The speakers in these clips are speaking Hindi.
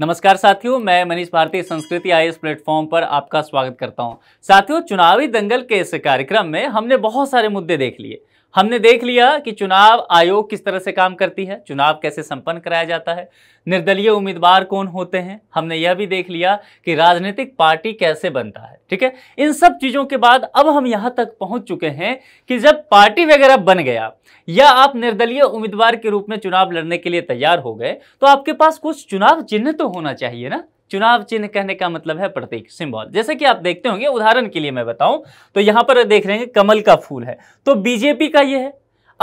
नमस्कार साथियों मैं मनीष भारती संस्कृति आई एस प्लेटफॉर्म पर आपका स्वागत करता हूं साथियों चुनावी दंगल के इस कार्यक्रम में हमने बहुत सारे मुद्दे देख लिए हमने देख लिया कि चुनाव आयोग किस तरह से काम करती है चुनाव कैसे संपन्न कराया जाता है निर्दलीय उम्मीदवार कौन होते हैं हमने यह भी देख लिया कि राजनीतिक पार्टी कैसे बनता है ठीक है इन सब चीज़ों के बाद अब हम यहां तक पहुंच चुके हैं कि जब पार्टी वगैरह बन गया या आप निर्दलीय उम्मीदवार के रूप में चुनाव लड़ने के लिए तैयार हो गए तो आपके पास कुछ चुनाव चिन्ह तो होना चाहिए ना चुनाव चिन्ह कहने का मतलब है प्रतीक सिंबल जैसे कि आप देखते होंगे उदाहरण के लिए मैं बताऊं तो यहां पर देख रहे हैं कमल का फूल है तो बीजेपी का यह है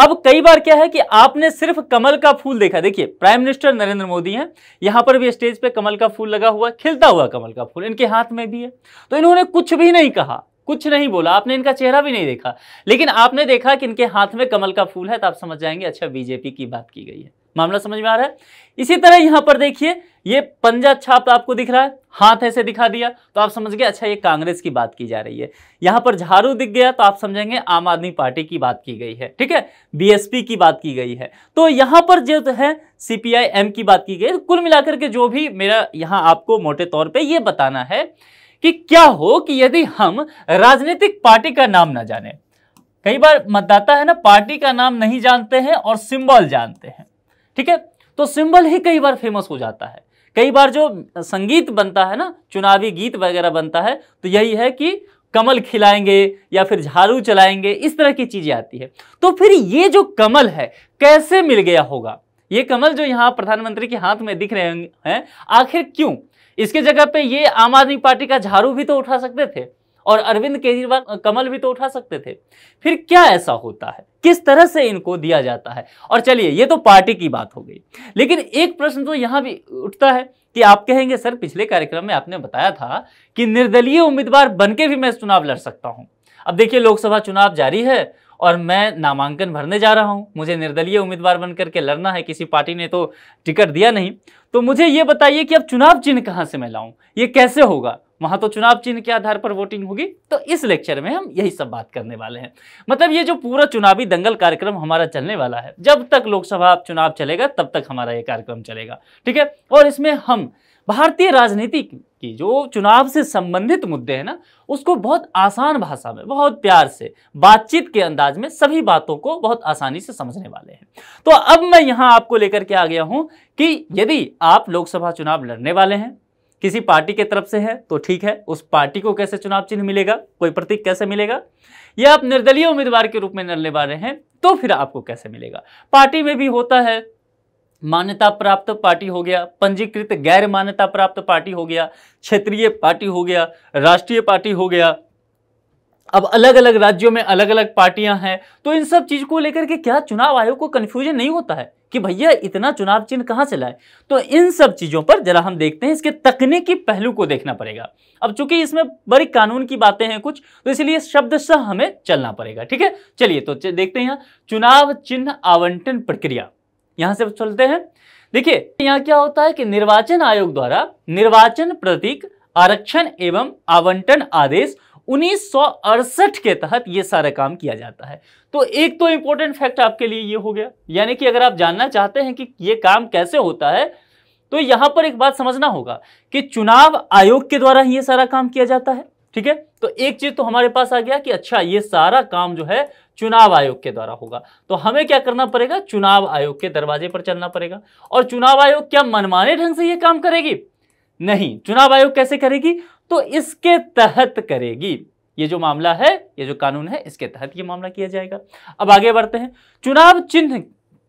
अब कई बार क्या है कि आपने सिर्फ कमल का फूल देखा देखिए प्राइम मिनिस्टर नरेंद्र मोदी हैं यहां पर भी स्टेज पे कमल का फूल लगा हुआ खिलता हुआ कमल का फूल इनके हाथ में भी है तो इन्होंने कुछ भी नहीं कहा कुछ नहीं बोला आपने इनका चेहरा भी नहीं देखा लेकिन आपने देखा कि इनके हाथ में कमल का फूल है तो आप समझ जाएंगे अच्छा बीजेपी की बात की गई है मामला समझ में आ रहा है इसी तरह यहां पर देखिए ये पंजा छाप आपको दिख रहा है हाथ ऐसे दिखा दिया तो आप समझ गए अच्छा ये कांग्रेस की बात की जा रही है यहां पर झाड़ू दिख गया तो आप समझेंगे आम आदमी पार्टी की बात की गई है ठीक है बीएसपी की बात की गई है तो यहां पर जो तो है सीपीआई एम की बात की गई तो कुल मिलाकर के जो भी मेरा यहां आपको मोटे तौर पर यह बताना है कि क्या हो कि यदि हम राजनीतिक पार्टी का नाम ना जाने कई बार मतदाता है ना पार्टी का नाम नहीं जानते हैं और सिंबल जानते हैं ठीक है तो सिंबल ही कई बार फेमस हो जाता है कई बार जो संगीत बनता है ना चुनावी गीत वगैरह बनता है तो यही है कि कमल खिलाएंगे या फिर झाड़ू चलाएंगे इस तरह की चीजें आती है तो फिर ये जो कमल है कैसे मिल गया होगा ये कमल जो यहाँ प्रधानमंत्री के हाथ में दिख रहे हैं आखिर क्यों इसके जगह पे ये आम आदमी पार्टी का झाड़ू भी तो उठा सकते थे और अरविंद केजरीवाल कमल भी तो उठा सकते थे फिर क्या ऐसा होता है किस तरह से इनको दिया जाता है और चलिए ये तो पार्टी की बात हो गई लेकिन एक प्रश्न तो यहाँ भी उठता है कि आप कहेंगे सर पिछले कार्यक्रम में आपने बताया था कि निर्दलीय उम्मीदवार बनके भी मैं चुनाव लड़ सकता हूं अब देखिए लोकसभा चुनाव जारी है और मैं नामांकन भरने जा रहा हूँ मुझे निर्दलीय उम्मीदवार बन करके लड़ना है किसी पार्टी ने तो टिकट दिया नहीं तो मुझे ये बताइए कि अब चुनाव चिन्ह कहाँ से मैं लाऊँ ये कैसे होगा वहाँ तो चुनाव चिन्ह के आधार पर वोटिंग होगी तो इस लेक्चर में हम यही सब बात करने वाले हैं मतलब ये जो पूरा चुनावी दंगल कार्यक्रम हमारा चलने वाला है जब तक लोकसभा चुनाव चलेगा तब तक हमारा ये कार्यक्रम चलेगा ठीक है और इसमें हम भारतीय राजनीति की जो चुनाव से संबंधित मुद्दे हैं ना उसको बहुत आसान भाषा में बहुत प्यार से बातचीत के अंदाज में सभी बातों को बहुत आसानी से समझने वाले हैं तो अब मैं यहाँ आपको लेकर के आ गया हूँ कि यदि आप लोकसभा चुनाव लड़ने वाले हैं किसी पार्टी के तरफ से है तो ठीक है उस पार्टी को कैसे चुनाव चिन्ह मिलेगा कोई प्रतीक कैसे मिलेगा या आप निर्दलीय उम्मीदवार के रूप में लड़ने वाले हैं तो फिर आपको कैसे मिलेगा पार्टी में भी होता है मान्यता प्राप्त पार्टी हो गया पंजीकृत गैर मान्यता प्राप्त पार्टी हो गया क्षेत्रीय पार्टी हो गया राष्ट्रीय पार्टी हो गया अब अलग अलग राज्यों में अलग अलग पार्टियां हैं तो इन सब चीज को लेकर के क्या चुनाव आयोग को कन्फ्यूजन नहीं होता है कि भैया इतना चुनाव चिन्ह कहाँ से लाए तो इन सब चीज़ों पर जरा हम देखते हैं इसके तकनीकी पहलू को देखना पड़ेगा अब चूंकि इसमें बड़ी कानून की बातें हैं कुछ तो इसलिए शब्द सह हमें चलना पड़ेगा ठीक है चलिए तो देखते हैं चुनाव चिन्ह आवंटन प्रक्रिया यहां से चलते हैं देखिए यहाँ क्या होता है कि निर्वाचन आयोग द्वारा निर्वाचन प्रतीक आरक्षण एवं आवंटन आदेश उन्नीस के तहत ये सारा काम किया जाता है तो एक तो इंपॉर्टेंट फैक्ट आपके लिए ये हो गया यानी कि अगर आप जानना चाहते हैं कि ये काम कैसे होता है तो यहां पर एक बात समझना होगा कि चुनाव आयोग के द्वारा ही ये सारा काम किया जाता है ठीक है तो एक चीज तो हमारे पास आ गया कि अच्छा ये सारा काम जो है चुनाव आयोग के द्वारा होगा तो हमें क्या करना पड़ेगा चुनाव आयोग के दरवाजे पर चलना पड़ेगा और चुनाव आयोग क्या मनमाने ढंग से यह काम करेगी नहीं चुनाव आयोग कैसे करेगी तो इसके तहत करेगी ये जो मामला है ये जो कानून है इसके तहत ये मामला किया जाएगा अब आगे बढ़ते हैं चुनाव चिन्ह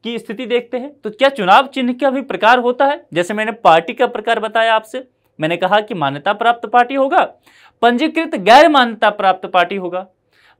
की स्थिति देखते हैं तो क्या चुनाव चिन्ह का भी प्रकार होता है जैसे मैंने पार्टी का प्रकार बताया आपसे मैंने कहा कि मान्यता प्राप्त पार्टी होगा पंजीकृत गैर मान्यता प्राप्त पार्टी होगा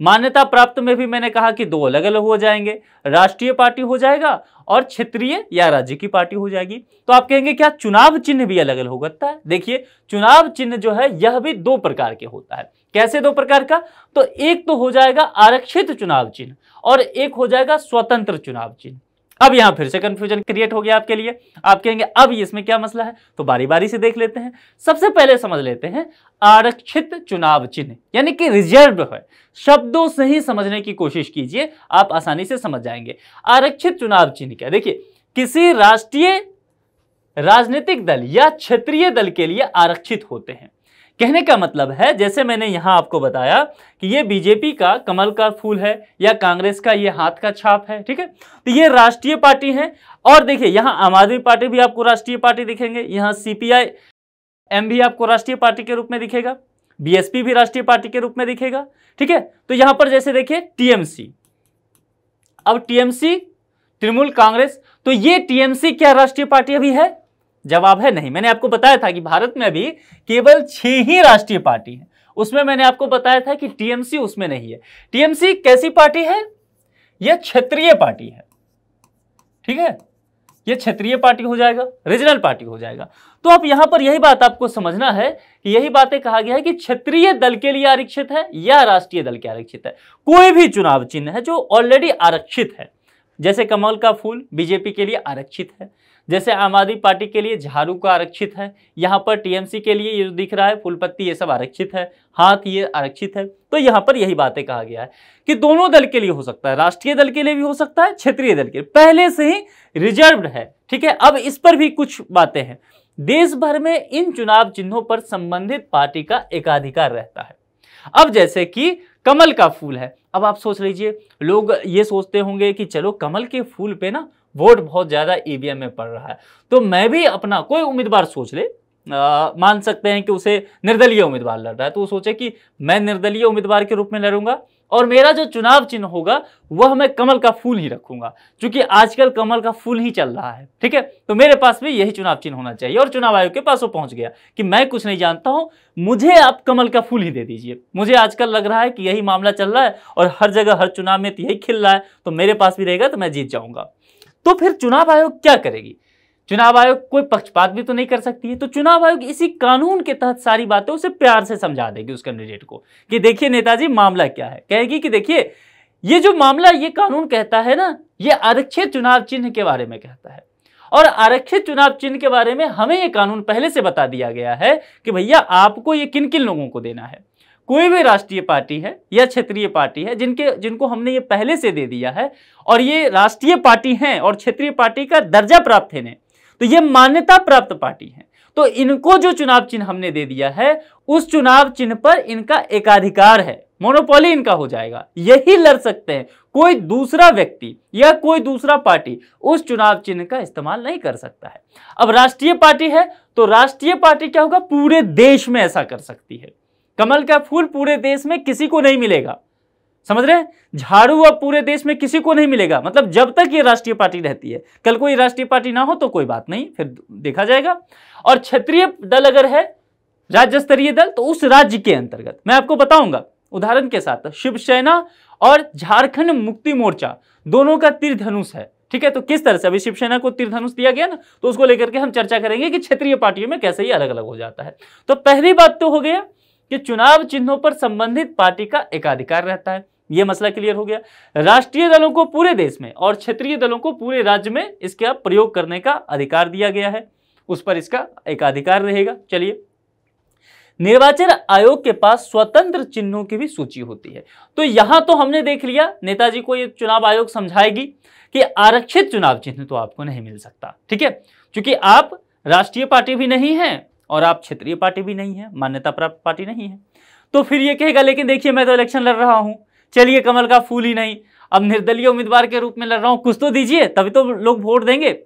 मान्यता प्राप्त में भी मैंने कहा कि दो अलग अलग हो जाएंगे राष्ट्रीय पार्टी हो जाएगा और क्षेत्रीय या राज्य की पार्टी हो जाएगी तो आप कहेंगे क्या चुनाव चिन्ह भी अलग अलग हो सकता है देखिए चुनाव चिन्ह जो है यह भी दो प्रकार के होता है कैसे दो प्रकार का तो एक तो हो जाएगा आरक्षित चुनाव चिन्ह और एक हो जाएगा स्वतंत्र चुनाव चिन्ह अब यहां फिर से कंफ्यूजन क्रिएट हो गया आपके लिए आप कहेंगे अब इसमें क्या मसला है तो बारी बारी से देख लेते हैं सबसे पहले समझ लेते हैं आरक्षित चुनाव चिन्ह यानी कि रिजर्व है शब्दों से ही समझने की कोशिश कीजिए आप आसानी से समझ जाएंगे आरक्षित चुनाव चिन्ह क्या देखिए किसी राष्ट्रीय राजनीतिक दल या क्षेत्रीय दल के लिए आरक्षित होते हैं कहने का मतलब है जैसे मैंने यहाँ आपको बताया कि ये बीजेपी का कमल का फूल है या कांग्रेस का ये हाथ का छाप है ठीक है तो ये राष्ट्रीय पार्टी है और देखिए यहाँ आम आदमी पार्टी भी आपको राष्ट्रीय पार्टी दिखेंगे यहाँ सीपीआई एम भी आपको राष्ट्रीय पार्टी के रूप में दिखेगा बीएसपी भी राष्ट्रीय पार्टी के रूप में दिखेगा ठीक है तो यहाँ पर जैसे देखिए टीएमसी अब टीएमसी तृणमूल कांग्रेस तो ये टीएमसी क्या राष्ट्रीय पार्टी अभी है जवाब है नहीं मैंने आपको बताया था कि भारत में अभी केवल छह ही राष्ट्रीय पार्टी है उसमें मैंने आपको बताया था कि टीएमसी उसमें नहीं है टीएमसी कैसी पार्टी है यह क्षेत्रीय पार्टी है ठीक है यह क्षेत्रीय पार्टी हो जाएगा रीजनल पार्टी हो जाएगा तो आप यहां पर यही बात आपको समझना है कि यही बातें कहा गया है कि क्षेत्रीय दल के लिए आरक्षित है या राष्ट्रीय दल के आरक्षित है कोई भी चुनाव चिन्ह है जो ऑलरेडी आरक्षित है जैसे कमल का फूल बीजेपी के लिए आरक्षित है जैसे आम आदमी पार्टी के लिए झाड़ू का आरक्षित है यहाँ पर टीएमसी के लिए ये जो दिख रहा है फुलपत्ती ये सब आरक्षित है हाथ ये आरक्षित है तो यहाँ पर यही बातें कहा गया है कि दोनों दल के लिए हो सकता है राष्ट्रीय दल के लिए भी हो सकता है क्षेत्रीय दल के लिए पहले से ही रिजर्व है ठीक है अब इस पर भी कुछ बातें हैं देश भर में इन चुनाव चिन्हों पर संबंधित पार्टी का एकाधिकार रहता है अब जैसे कि कमल का फूल है अब आप सोच लीजिए लोग ये सोचते होंगे कि चलो कमल के फूल पे ना वोट बहुत ज़्यादा ईवीएम में पड़ रहा है तो मैं भी अपना कोई उम्मीदवार सोच ले आ, मान सकते हैं कि उसे निर्दलीय उम्मीदवार लड़ रहा है तो वो सोचे कि मैं निर्दलीय उम्मीदवार के रूप में लड़ूंगा और मेरा जो चुनाव चिन्ह होगा वह मैं कमल का फूल ही रखूंगा क्योंकि आजकल कमल का फूल ही चल रहा है ठीक है तो मेरे पास भी यही चुनाव चिन्ह होना चाहिए और चुनाव आयोग के पास वो पहुंच गया कि मैं कुछ नहीं जानता हूं मुझे आप कमल का फूल ही दे दीजिए मुझे आजकल लग रहा है कि यही मामला चल रहा है और हर जगह हर चुनाव में यही खिल रहा है तो मेरे पास भी रहेगा तो मैं जीत जाऊंगा तो फिर चुनाव आयोग क्या करेगी चुनाव आयोग कोई पक्षपात भी तो नहीं कर सकती है तो चुनाव आयोग इसी कानून के तहत सारी बातें उसे प्यार से समझा देगी उस कैंडिडेट को कि देखिए नेताजी मामला क्या है कहेगी कि देखिए ये जो मामला ये कानून कहता है ना ये आरक्षित चुनाव चिन्ह के बारे में कहता है और आरक्षित चुनाव चिन्ह के बारे में हमें ये कानून पहले से बता दिया गया है कि भैया आपको ये किन किन लोगों को देना है कोई भी राष्ट्रीय पार्टी है या क्षेत्रीय पार्टी है जिनके जिनको हमने ये पहले से दे दिया है और ये राष्ट्रीय पार्टी हैं और क्षेत्रीय पार्टी का दर्जा प्राप्त है तो ये मान्यता प्राप्त पार्टी है तो इनको जो चुनाव चिन्ह हमने दे दिया है उस चुनाव चिन्ह पर इनका एकाधिकार है मोनोपोली इनका हो जाएगा यही लड़ सकते हैं कोई दूसरा व्यक्ति या कोई दूसरा पार्टी उस चुनाव चिन्ह का इस्तेमाल नहीं कर सकता है अब राष्ट्रीय पार्टी है तो राष्ट्रीय पार्टी क्या होगा पूरे देश में ऐसा कर सकती है कमल का फूल पूरे देश में किसी को नहीं मिलेगा समझ रहे झाड़ू अब पूरे देश में किसी को नहीं मिलेगा मतलब जब तक ये राष्ट्रीय पार्टी रहती है कल कोई राष्ट्रीय पार्टी ना हो तो कोई बात नहीं फिर देखा जाएगा और क्षेत्रीय दल अगर है राज्य स्तरीय दल तो उस राज्य के अंतर्गत मैं आपको बताऊंगा उदाहरण के साथ शिवसेना और झारखंड मुक्ति मोर्चा दोनों का तीर्थनुष है ठीक है तो किस तरह से अभी शिवसेना को तीर्थनुष दिया गया ना तो उसको लेकर के हम चर्चा करेंगे कि क्षेत्रीय पार्टियों में कैसे ही अलग अलग हो जाता है तो पहली बात तो हो गया कि चुनाव चिन्हों पर संबंधित पार्टी का एकाधिकार रहता है यह मसला क्लियर हो गया राष्ट्रीय दलों को पूरे देश में और क्षेत्रीय दलों को पूरे राज्य में इसका प्रयोग करने का अधिकार दिया गया है उस पर इसका एकाधिकार रहेगा चलिए निर्वाचन आयोग के पास स्वतंत्र चिन्हों की भी सूची होती है तो यहां तो हमने देख लिया नेताजी को ये चुनाव आयोग समझाएगी कि आरक्षित चुनाव चिन्ह तो आपको नहीं मिल सकता ठीक है क्योंकि आप राष्ट्रीय पार्टी भी नहीं है और आप क्षेत्रीय पार्टी भी नहीं है मान्यता प्राप्त पार्टी नहीं है तो फिर ये कहेगा लेकिन देखिए मैं तो इलेक्शन लड़ रहा हूँ चलिए कमल का फूल ही नहीं अब निर्दलीय उम्मीदवार के रूप में लड़ रहा हूँ कुछ तो दीजिए तभी तो लोग वोट देंगे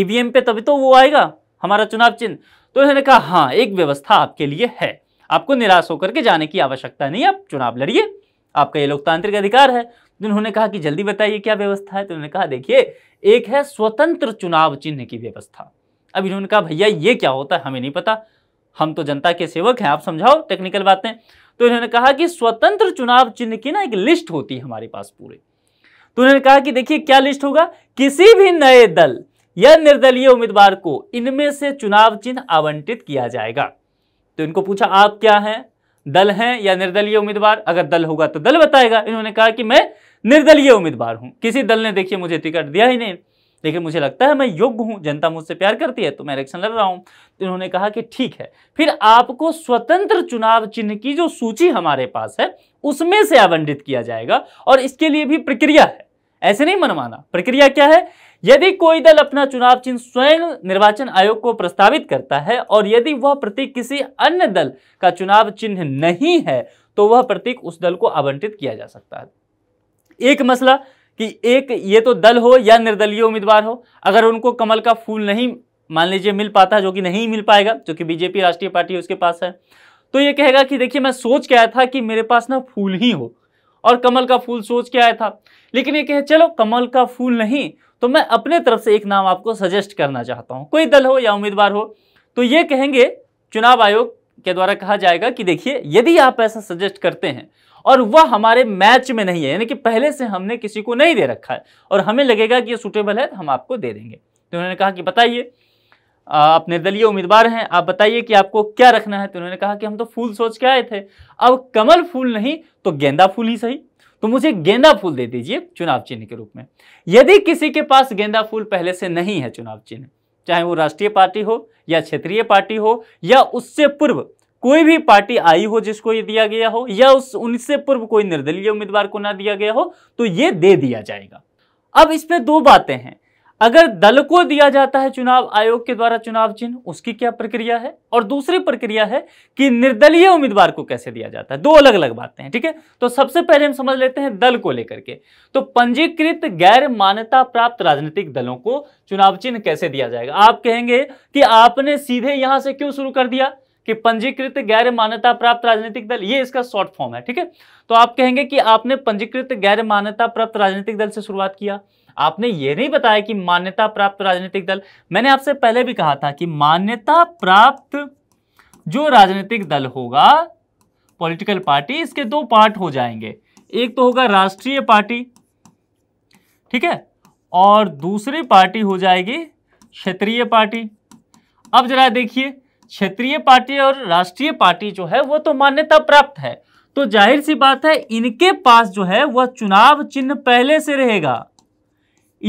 ईवीएम e पे तभी तो वो आएगा हमारा चुनाव चिन्ह तो उन्होंने कहा हाँ एक व्यवस्था आपके लिए है आपको निराश होकर के जाने की आवश्यकता नहीं आप चुनाव लड़िए आपका ये लोकतांत्रिक अधिकार है तो उन्होंने कहा कि जल्दी बताइए क्या व्यवस्था है तो उन्होंने कहा देखिए एक है स्वतंत्र चुनाव चिन्ह की व्यवस्था अब इन्होंने कहा भैया ये क्या होता है हमें नहीं पता हम तो जनता के सेवक हैं आप समझाओ टेक्निकल बातें तो इन्होंने कहा कि स्वतंत्र चुनाव चिन्ह की ना एक लिस्ट होती है हमारे पास पूरे तो उन्होंने कहा कि देखिए क्या लिस्ट होगा किसी भी नए दल या निर्दलीय उम्मीदवार को इनमें से चुनाव चिन्ह आवंटित किया जाएगा तो इनको पूछा आप क्या हैं दल हैं या निर्दलीय उम्मीदवार अगर दल होगा तो दल बताएगा इन्होंने कहा कि मैं निर्दलीय उम्मीदवार हूं किसी दल ने देखिए मुझे टिकट दिया ही नहीं लेकिन मुझे लगता है मैं योग्य हूं जनता मुझसे प्यार करती है तो मैं इलेक्शन लड़ रहा हूं तो इन्होंने कहा कि ठीक है फिर आपको स्वतंत्र चुनाव चिन्ह की जो सूची हमारे पास है उसमें से आवंटित किया जाएगा और इसके लिए भी प्रक्रिया है ऐसे नहीं मनवाना प्रक्रिया क्या है यदि कोई दल अपना चुनाव चिन्ह स्वयं निर्वाचन आयोग को प्रस्तावित करता है और यदि वह प्रतीक किसी अन्य दल का चुनाव चिन्ह नहीं है तो वह प्रतीक उस दल को आवंटित किया जा सकता है एक मसला कि एक ये तो दल हो या निर्दलीय उम्मीदवार हो अगर उनको कमल का फूल नहीं मान लीजिए मिल पाता जो कि नहीं मिल पाएगा जो कि बीजेपी राष्ट्रीय पार्टी उसके पास है तो ये कहेगा कि देखिए मैं सोच के आया था कि मेरे पास ना फूल ही हो और कमल का फूल सोच के आया था लेकिन ये कहे चलो कमल का फूल नहीं तो मैं अपने तरफ से एक नाम आपको सजेस्ट करना चाहता हूँ कोई दल हो या उम्मीदवार हो तो ये कहेंगे चुनाव आयोग के द्वारा कहा जाएगा कि देखिए यदि आप ऐसा सजेस्ट करते हैं और वह हमारे मैच में नहीं है यानी कि पहले से हमने किसी को नहीं दे रखा है और हमें लगेगा कि ये सूटेबल है तो हम आपको दे देंगे तो उन्होंने कहा कि बताइए आप निर्दलीय उम्मीदवार हैं आप बताइए कि आपको क्या रखना है तो उन्होंने कहा कि हम तो फूल सोच के आए थे अब कमल फूल नहीं तो गेंदा फूल ही सही तो मुझे गेंदा फूल दे दीजिए चुनाव चिन्ह के रूप में यदि किसी के पास गेंदा फूल पहले से नहीं है चुनाव चिन्ह चाहे वो राष्ट्रीय पार्टी हो या क्षेत्रीय पार्टी हो या उससे पूर्व कोई भी पार्टी आई हो जिसको ये दिया गया हो या उस उनसे पूर्व कोई निर्दलीय उम्मीदवार को ना दिया गया हो तो ये दे दिया जाएगा अब इसमें दो बातें हैं अगर दल को दिया जाता है चुनाव आयोग के द्वारा चुनाव चिन्ह उसकी क्या प्रक्रिया है और दूसरी प्रक्रिया है कि निर्दलीय उम्मीदवार को कैसे दिया जाता है दो अलग अलग बातें हैं ठीक है तो सबसे पहले हम समझ लेते हैं दल को लेकर के तो पंजीकृत गैर मान्यता प्राप्त राजनीतिक दलों को चुनाव चिन्ह कैसे दिया जाएगा आप कहेंगे कि आपने सीधे यहां से क्यों शुरू कर दिया कि पंजीकृत गैर मान्यता प्राप्त राजनीतिक दल ये इसका शॉर्ट फॉर्म है ठीक है तो आप कहेंगे कि आपने पंजीकृत गैर मान्यता प्राप्त राजनीतिक दल से शुरुआत किया आपने ये नहीं बताया कि मान्यता प्राप्त राजनीतिक दल मैंने आपसे पहले भी कहा था कि मान्यता प्राप्त जो राजनीतिक दल होगा पॉलिटिकल पार्टी इसके दो पार्ट हो जाएंगे एक तो होगा राष्ट्रीय पार्टी ठीक है और दूसरी पार्टी हो जाएगी क्षेत्रीय पार्टी अब जरा देखिए क्षेत्रीय पार्टी और राष्ट्रीय पार्टी जो है वो तो मान्यता प्राप्त है तो जाहिर सी बात है इनके पास जो है वह चुनाव चिन्ह पहले से रहेगा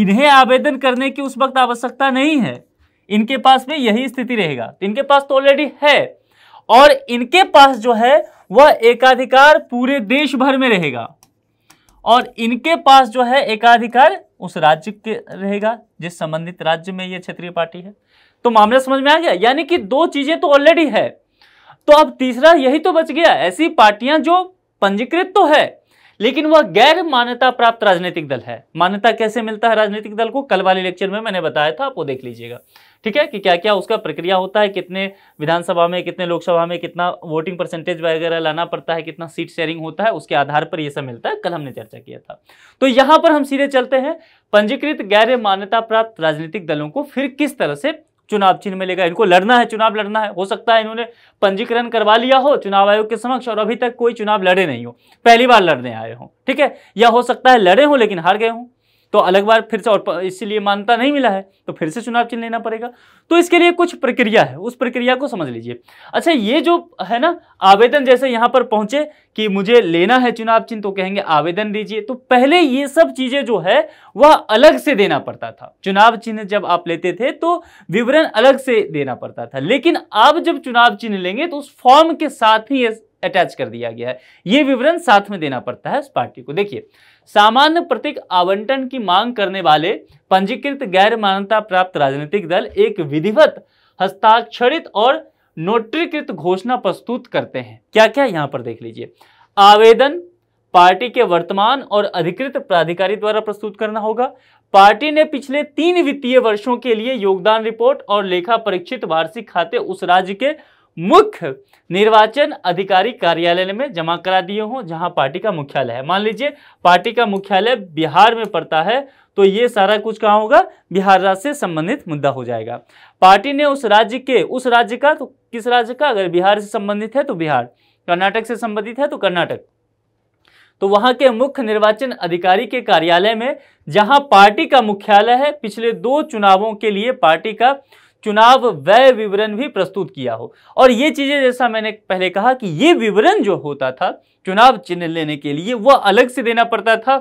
इन्हें आवेदन करने की उस वक्त आवश्यकता नहीं है इनके पास में यही स्थिति रहेगा तो इनके पास तो ऑलरेडी है और इनके पास जो है वह एकाधिकार पूरे देश भर में रहेगा और इनके पास जो है एकाधिकार उस राज्य के रहेगा जिस संबंधित राज्य में यह क्षेत्रीय पार्टी है तो मामला समझ में आ गया यानी कि दो चीजें तो ऑलरेडी है तो अब तीसरा यही तो बच गया ऐसी पार्टियां जो पंजीकृत तो है लेकिन वह गैर मान्यता प्राप्त राजनीतिक दल है मान्यता कैसे मिलता है राजनीतिक दल को कल वाले लेक्चर में मैंने बताया था आप वो देख लीजिएगा ठीक है कि क्या क्या उसका प्रक्रिया होता है कितने विधानसभा में कितने लोकसभा में कितना वोटिंग परसेंटेज वगैरह लाना पड़ता है कितना सीट शेयरिंग होता है उसके आधार पर यह सब मिलता है कल हमने चर्चा किया था तो यहां पर हम सीधे चलते हैं पंजीकृत गैर मान्यता प्राप्त राजनीतिक दलों को फिर किस तरह से चुनाव चिन्ह मिलेगा इनको लड़ना है चुनाव लड़ना है हो सकता है इन्होंने पंजीकरण करवा लिया हो चुनाव आयोग के समक्ष और अभी तक कोई चुनाव लड़े नहीं हो पहली बार लड़ने आए हों ठीक है या हो सकता है लड़े हों लेकिन हार गए हों तो अलग बार फिर से और इसीलिए मान्यता नहीं मिला है तो फिर से चुनाव चिन्ह लेना पड़ेगा तो इसके लिए कुछ प्रक्रिया है उस प्रक्रिया को समझ लीजिए अच्छा ये जो है ना आवेदन जैसे यहाँ पर पहुंचे कि मुझे लेना है चुनाव चिन्ह तो कहेंगे आवेदन दीजिए तो पहले ये सब चीज़ें जो है वह अलग से देना पड़ता था चुनाव चिन्ह जब आप लेते थे तो विवरण अलग से देना पड़ता था लेकिन आप जब चुनाव चिन्ह लेंगे तो उस फॉर्म के साथ ही अटैच कर दिया गया है ये विवरण साथ में देना पड़ता है उस पार्टी को देखिए सामान्य प्रतीक आवंटन की मांग करने वाले पंजीकृत गैर मान्यता प्राप्त राजनीतिक दल एक विधिवत हस्ताक्षरित और नोटरीकृत घोषणा प्रस्तुत करते हैं क्या क्या यहाँ पर देख लीजिए आवेदन पार्टी के वर्तमान और अधिकृत प्राधिकारी द्वारा प्रस्तुत करना होगा पार्टी ने पिछले तीन वित्तीय वर्षों के लिए योगदान रिपोर्ट और लेखा परीक्षित वार्षिक खाते उस राज्य के मुख्य निर्वाचन अधिकारी कार्यालय में जमा करा दिए हों जहां पार्टी का मुख्यालय है मान लीजिए पार्टी का मुख्यालय बिहार में पड़ता है तो ये सारा कुछ कहाँ होगा बिहार राज्य से संबंधित मुद्दा हो जाएगा पार्टी ने उस राज्य के उस राज्य का तो किस राज्य का अगर बिहार से संबंधित है तो बिहार कर्नाटक से संबंधित है तो कर्नाटक तो वहां के मुख्य निर्वाचन अधिकारी के कार्यालय में जहां पार्टी का मुख्यालय है पिछले दो चुनावों के लिए पार्टी का चुनाव व्यय विवरण भी प्रस्तुत किया हो और ये चीज़ें जैसा मैंने पहले कहा कि ये विवरण जो होता था चुनाव चिन्ह लेने के लिए वह अलग से देना पड़ता था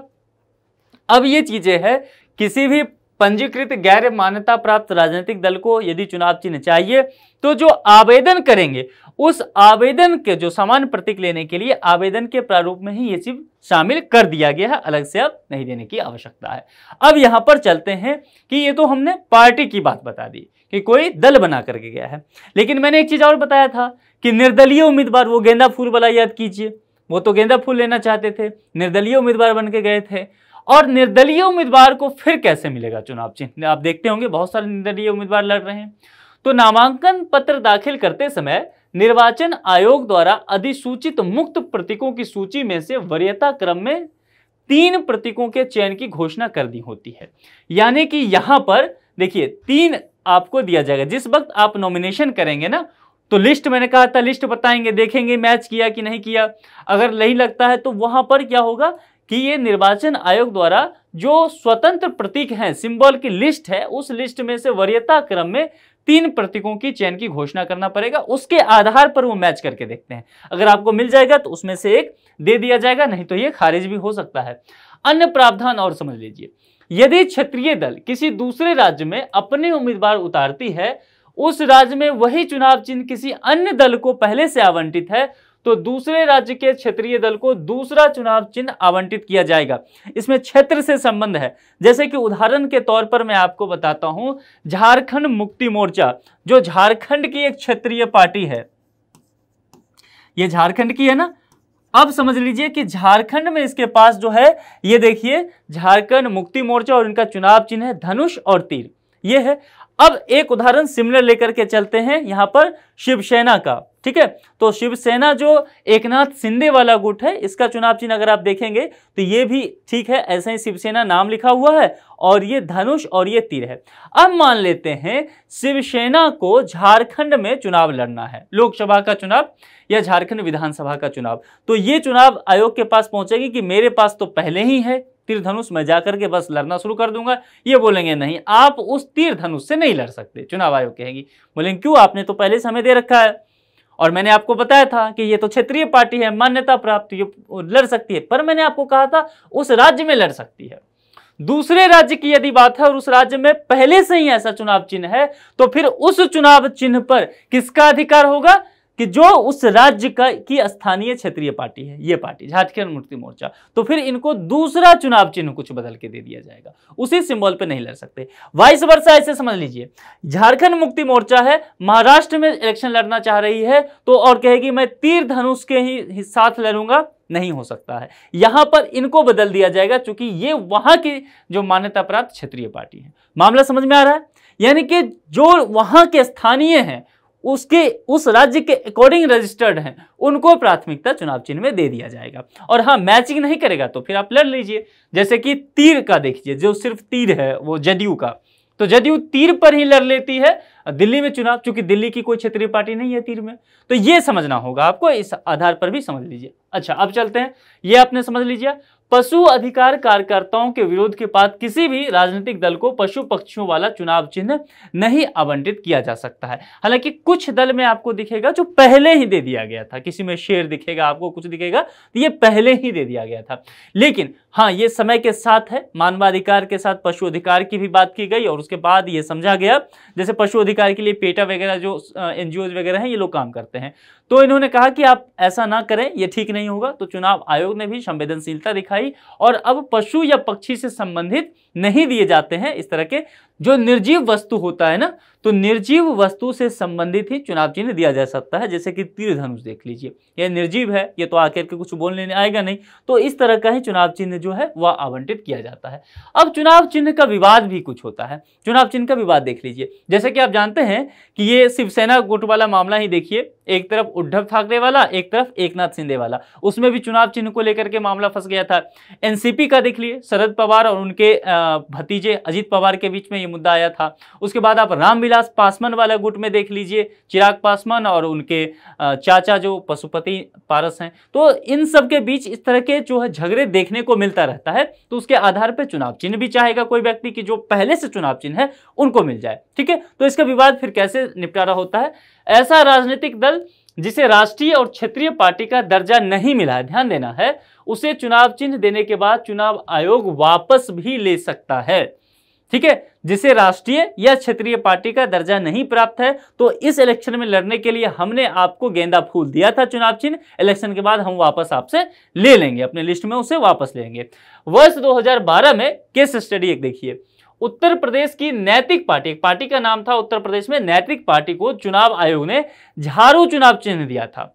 अब ये चीज़ें हैं किसी भी पंजीकृत गैर मान्यता प्राप्त राजनीतिक दल को यदि चुनाव चिन्ह चाहिए तो जो आवेदन करेंगे उस आवेदन के जो सामान्य प्रतीक लेने के लिए आवेदन के प्रारूप में ही ये चीज शामिल कर दिया गया है अलग से अब नहीं देने की आवश्यकता है अब यहां पर चलते हैं कि ये तो हमने पार्टी की बात बता दी कि कोई दल बना करके गया है लेकिन मैंने एक चीज़ और बताया था कि निर्दलीय उम्मीदवार वो गेंदा फूल वाला याद कीजिए वो तो गेंदा फूल लेना चाहते थे निर्दलीय उम्मीदवार बन के गए थे और निर्दलीय उम्मीदवार को फिर कैसे मिलेगा चुनाव चिन्ह आप देखते होंगे बहुत सारे निर्दलीय उम्मीदवार लड़ रहे हैं तो नामांकन पत्र दाखिल करते समय निर्वाचन आयोग द्वारा अधिसूचित मुक्त प्रतीकों की सूची में से वरीयता क्रम में तीन प्रतीकों के चयन की घोषणा कर दी होती है यानी कि यहां पर देखिए तीन आपको दिया जाएगा जिस वक्त आप नॉमिनेशन करेंगे ना तो लिस्ट मैंने कहा था लिस्ट बताएंगे देखेंगे मैच किया कि नहीं किया अगर नहीं लगता है तो वहां पर क्या होगा कि ये निर्वाचन आयोग द्वारा जो स्वतंत्र प्रतीक हैं सिंबल की लिस्ट है उस लिस्ट में से वरीयता क्रम में तीन प्रतीकों की चयन की घोषणा करना पड़ेगा उसके आधार पर वो मैच करके देखते हैं अगर आपको मिल जाएगा तो उसमें से एक दे दिया जाएगा नहीं तो ये खारिज भी हो सकता है अन्य प्रावधान और समझ लीजिए यदि क्षेत्रीय दल किसी दूसरे राज्य में अपने उम्मीदवार उतारती है उस राज्य में वही चुनाव चिन्ह किसी अन्य दल को पहले से आवंटित है तो दूसरे राज्य के क्षेत्रीय दल को दूसरा चुनाव चिन्ह आवंटित किया जाएगा इसमें क्षेत्र से संबंध है जैसे कि उदाहरण के तौर पर मैं आपको बताता हूं झारखंड मुक्ति मोर्चा जो झारखंड की एक क्षेत्रीय पार्टी है यह झारखंड की है ना अब समझ लीजिए कि झारखंड में इसके पास जो है ये देखिए झारखंड मुक्ति मोर्चा और इनका चुनाव चिन्ह है धनुष और तीर ये है अब एक उदाहरण सिमिलर लेकर के चलते हैं यहां पर शिवसेना का ठीक है तो शिवसेना जो एकनाथ शिंदे वाला गुट है इसका चुनाव चिन्ह अगर आप देखेंगे तो ये भी ठीक है ऐसे ही शिवसेना नाम लिखा हुआ है और ये धनुष और ये तीर है अब मान लेते हैं शिवसेना को झारखंड में चुनाव लड़ना है लोकसभा का चुनाव या झारखंड विधानसभा का चुनाव तो ये चुनाव आयोग के पास पहुंचेगी कि मेरे पास तो पहले ही है तीर धनुष मैं जाकर के बस लड़ना शुरू कर दूंगा ये बोलेंगे नहीं आप उस तीर धनुष से नहीं लड़ सकते चुनाव आयोग कहेगी बोलेंगे क्यों आपने तो पहले से हमें दे रखा है और मैंने आपको बताया था कि ये तो क्षेत्रीय पार्टी है मान्यता प्राप्त ये लड़ सकती है पर मैंने आपको कहा था उस राज्य में लड़ सकती है दूसरे राज्य की यदि बात है और उस राज्य में पहले से ही ऐसा चुनाव चिन्ह है तो फिर उस चुनाव चिन्ह पर किसका अधिकार होगा कि जो उस राज्य का की स्थानीय क्षेत्रीय पार्टी है ये पार्टी झारखंड मुक्ति मोर्चा तो फिर इनको दूसरा चुनाव चिन्ह कुछ बदल के दे दिया जाएगा उसी सिंबल पे नहीं लड़ सकते वाइस वर्षा ऐसे समझ लीजिए झारखंड मुक्ति मोर्चा है महाराष्ट्र में इलेक्शन लड़ना चाह रही है तो और कहेगी मैं तीर धनुष के ही साथ लड़ूंगा नहीं हो सकता है यहां पर इनको बदल दिया जाएगा चूंकि ये वहां की जो मान्यता प्राप्त क्षेत्रीय पार्टी है मामला समझ में आ रहा है यानी कि जो वहां के स्थानीय हैं उसके उस राज्य के अकॉर्डिंग रजिस्टर्ड हैं उनको प्राथमिकता चुनाव चिन्ह में दे दिया जाएगा और हाँ मैचिंग नहीं करेगा तो फिर आप लड़ लीजिए जैसे कि तीर का देखिए जो सिर्फ तीर है वो जदयू का तो जदयू तीर पर ही लड़ लेती है दिल्ली में चुनाव चूंकि दिल्ली की कोई क्षेत्रीय पार्टी नहीं है तीर में तो ये समझना होगा आपको इस आधार पर भी समझ लीजिए अच्छा अब चलते हैं ये आपने समझ लीजिए पशु अधिकार कार्यकर्ताओं के विरोध के बाद किसी भी राजनीतिक दल को पशु पक्षियों वाला चुनाव चिन्ह नहीं आवंटित किया जा सकता है हालांकि कुछ दल में आपको दिखेगा जो पहले ही दे दिया गया था किसी में शेर दिखेगा आपको कुछ दिखेगा तो ये पहले ही दे दिया गया था लेकिन हाँ ये समय के साथ है मानवाधिकार के साथ पशु अधिकार की भी बात की गई और उसके बाद ये समझा गया जैसे पशु अधिकार के लिए पेटा वगैरह जो एनजीओ वगैरह हैं ये लोग काम करते हैं तो इन्होंने कहा कि आप ऐसा ना करें ये ठीक नहीं होगा तो चुनाव आयोग ने भी संवेदनशीलता दिखाई भाई और अब पशु या पक्षी से संबंधित नहीं दिए जाते हैं इस तरह के जो निर्जीव वस्तु होता है ना तो निर्जीव वस्तु से संबंधित ही चुनाव चिन्ह दिया जा सकता है जैसे कि तीर धनुष देख लीजिए यह निर्जीव है ये तो आकर के कुछ बोलने आएगा नहीं तो इस तरह का ही चुनाव चिन्ह जो है वह आवंटित किया जाता है अब चुनाव चिन्ह का विवाद भी कुछ होता है चुनाव चिन्ह का विवाद देख लीजिए जैसे कि आप जानते हैं कि ये शिवसेना गुट वाला मामला ही देखिए एक तरफ उद्धव ठाकरे वाला एक तरफ एक शिंदे वाला उसमें भी चुनाव चिन्ह को लेकर के मामला फंस गया था एनसीपी का देख लिए शरद पवार और उनके भतीजे अजित पवार के बीच में ये मुद्दा आया था उसके बाद आप रामविलास पासवान वाला गुट में देख लीजिए चिराग पासवान और उनके चाचा जो पशुपति पारस हैं तो इन सब के बीच इस तरह के जो है झगड़े देखने को मिलता रहता है तो उसके आधार पर चुनाव चिन्ह भी चाहेगा कोई व्यक्ति की जो पहले से चुनाव चिन्ह है उनको मिल जाए ठीक है तो इसका विवाद फिर कैसे निपटारा होता है ऐसा राजनीतिक दल जिसे राष्ट्रीय और क्षेत्रीय पार्टी का दर्जा नहीं मिला है ध्यान देना है उसे चुनाव चिन्ह देने के बाद चुनाव आयोग वापस भी ले सकता है ठीक है जिसे राष्ट्रीय या क्षेत्रीय पार्टी का दर्जा नहीं प्राप्त है तो इस इलेक्शन में लड़ने के लिए हमने आपको गेंदा फूल दिया था चुनाव चिन्ह इलेक्शन के बाद हम वापस आपसे ले लेंगे अपने लिस्ट में उसे वापस लेंगे वर्ष 2012 में केस स्टडी एक देखिए उत्तर प्रदेश की नैतिक पार्टी एक पार्टी का नाम था उत्तर प्रदेश में नैतिक पार्टी को चुनाव आयोग ने झारू चुनाव चिन्ह दिया था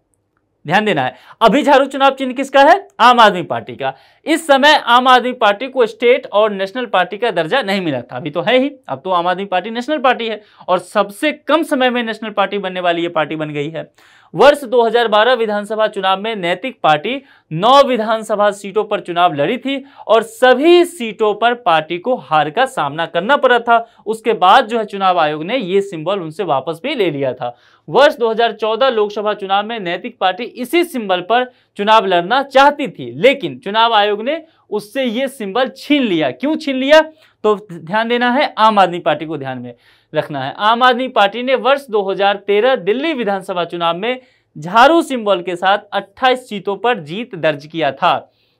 ध्यान देना है अभी झारू चुनाव चिन्ह किसका है आम आदमी पार्टी का इस समय आम आदमी पार्टी को स्टेट और नेशनल पार्टी का दर्जा नहीं मिला था अभी तो है ही अब तो आम आदमी पार्टी नेशनल पार्टी है और सबसे कम समय में नेशनल पार्टी बनने वाली ये पार्टी बन गई है वर्ष 2012 विधानसभा चुनाव में नैतिक पार्टी नौ विधानसभा सीटों पर चुनाव लड़ी थी और सभी सीटों पर पार्टी को हार का सामना करना पड़ा था उसके बाद जो है चुनाव आयोग ने ये सिंबल उनसे वापस भी ले लिया था वर्ष 2014 लोकसभा चुनाव में नैतिक पार्टी इसी सिंबल पर चुनाव लड़ना चाहती थी लेकिन चुनाव आयोग ने उससे ये सिंबल छीन लिया क्यों छीन लिया तो ध्यान देना है आम आदमी पार्टी को ध्यान में रखना है आम आदमी पार्टी ने वर्ष 2013 दिल्ली विधानसभा चुनाव में झारू सिंबल के साथ 28 सीटों पर जीत दर्ज किया था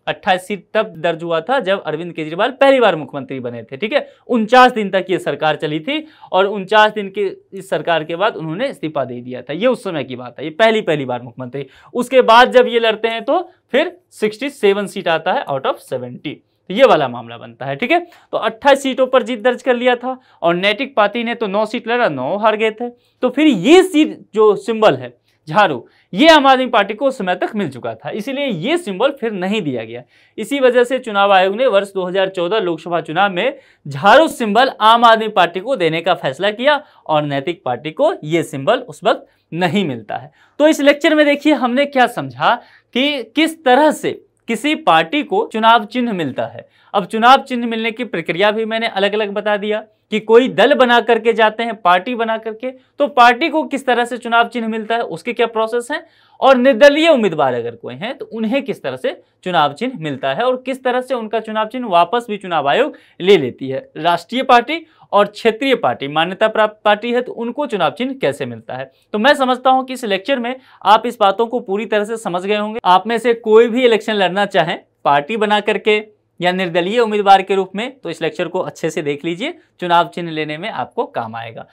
अट्ठाईस सीट तब दर्ज हुआ था जब अरविंद केजरीवाल पहली बार मुख्यमंत्री बने थे ठीक है उनचास दिन तक ये सरकार चली थी और उनचास दिन के इस सरकार के बाद उन्होंने इस्तीफा दे दिया था ये उस समय की बात है ये पहली पहली बार मुख्यमंत्री उसके बाद जब ये लड़ते हैं तो फिर सिक्सटी सेवन सीट आता है आउट ऑफ सेवेंटी तो ये वाला मामला बनता है ठीक है तो अट्ठाईस सीटों पर जीत दर्ज कर लिया था और नैतिक पार्टी ने तो नौ सीट लड़ा नौ हार गए थे तो फिर ये सीट जो सिंबल है झाड़ू ये आम आदमी पार्टी को उस समय तक मिल चुका था इसीलिए ये सिंबल फिर नहीं दिया गया इसी वजह से चुनाव आयोग ने वर्ष 2014 लोकसभा चुनाव में झाड़ू सिंबल आम आदमी पार्टी को देने का फैसला किया और नैतिक पार्टी को ये सिंबल उस वक्त नहीं मिलता है तो इस लेक्चर में देखिए हमने क्या समझा कि किस तरह से किसी पार्टी को चुनाव चिन्ह मिलता है अब चुनाव चिन्ह मिलने की प्रक्रिया भी मैंने अलग अलग बता दिया कि कोई दल बना करके जाते हैं पार्टी बना करके तो पार्टी को किस तरह से चुनाव चिन्ह मिलता है उसके क्या प्रोसेस हैं और निर्दलीय उम्मीदवार अगर कोई हैं तो उन्हें किस तरह से चुनाव चिन्ह मिलता है और किस तरह से उनका चुनाव चिन्ह वापस भी चुनाव आयोग ले लेती है राष्ट्रीय पार्टी और क्षेत्रीय पार्टी मान्यता प्राप्त पार्टी है तो उनको चुनाव चिन्ह कैसे मिलता है तो मैं समझता हूँ कि इस लेक्चर में आप इस बातों को पूरी तरह से समझ गए होंगे आप में से कोई भी इलेक्शन लड़ना चाहें पार्टी बना करके या निर्दलीय उम्मीदवार के रूप में तो इस लेक्चर को अच्छे से देख लीजिए चुनाव चिन्ह लेने में आपको काम आएगा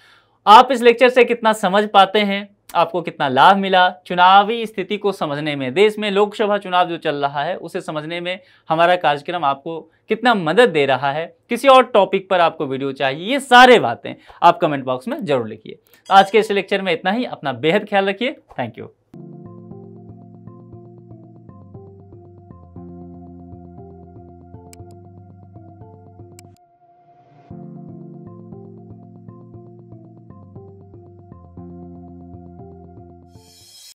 आप इस लेक्चर से कितना समझ पाते हैं आपको कितना लाभ मिला चुनावी स्थिति को समझने में देश में लोकसभा चुनाव जो चल रहा है उसे समझने में हमारा कार्यक्रम आपको कितना मदद दे रहा है किसी और टॉपिक पर आपको वीडियो चाहिए ये सारे बातें आप कमेंट बॉक्स में जरूर लिखिए आज के इस लेक्चर में इतना ही अपना बेहद ख्याल रखिए थैंक यू